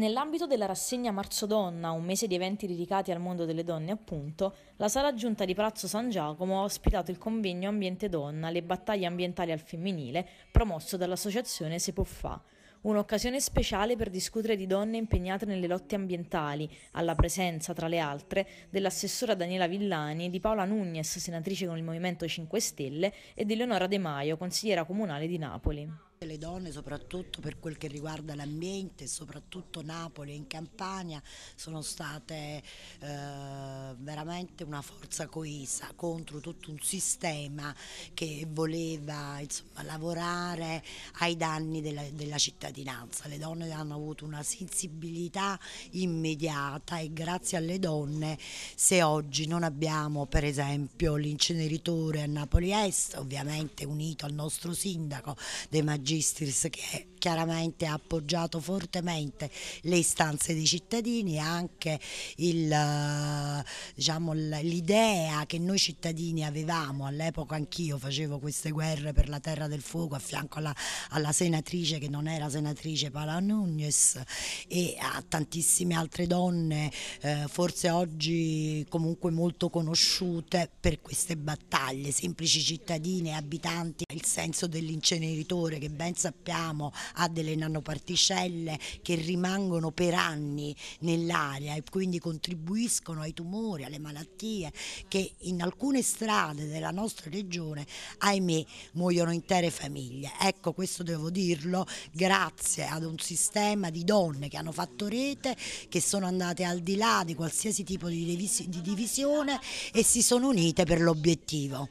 Nell'ambito della rassegna Marzo Donna, un mese di eventi dedicati al mondo delle donne appunto, la Sala Giunta di Palazzo San Giacomo ha ospitato il convegno Ambiente Donna, le battaglie ambientali al femminile, promosso dall'associazione Se Può Fa. Un'occasione speciale per discutere di donne impegnate nelle lotte ambientali, alla presenza, tra le altre, dell'assessora Daniela Villani, di Paola Nugnes, senatrice con il Movimento 5 Stelle, e di Leonora De Maio, consigliera comunale di Napoli. Le donne soprattutto per quel che riguarda l'ambiente, soprattutto Napoli e in Campania, sono state eh, veramente una forza coesa contro tutto un sistema che voleva insomma, lavorare ai danni della, della, cittadinanza. Le donne hanno avuto una sensibilità immediata e grazie alle donne se oggi non abbiamo per esempio l'inceneritore a Napoli Est, ovviamente unito al nostro sindaco De Maggiore, Magistris che chiaramente ha appoggiato fortemente le istanze dei cittadini e anche eh, diciamo, l'idea diciamo, che noi cittadini avevamo, all'epoca anch'io facevo queste guerre per la terra del fuoco a fianco alla, alla senatrice che non era senatrice Paola Nunes e a tantissime altre donne eh, forse oggi comunque molto conosciute per queste battaglie, semplici cittadine, abitanti, il senso dell'inceneritore che ben sappiamo ha delle nanoparticelle che rimangono per anni nell'aria e quindi contribuiscono ai tumori, alle malattie che in alcune strade della nostra regione ahimè muoiono intere famiglie. Ecco questo devo dirlo grazie ad un sistema di donne che hanno fatto rete, che sono andate al di là di qualsiasi tipo di divisione e si sono unite per l'obiettivo.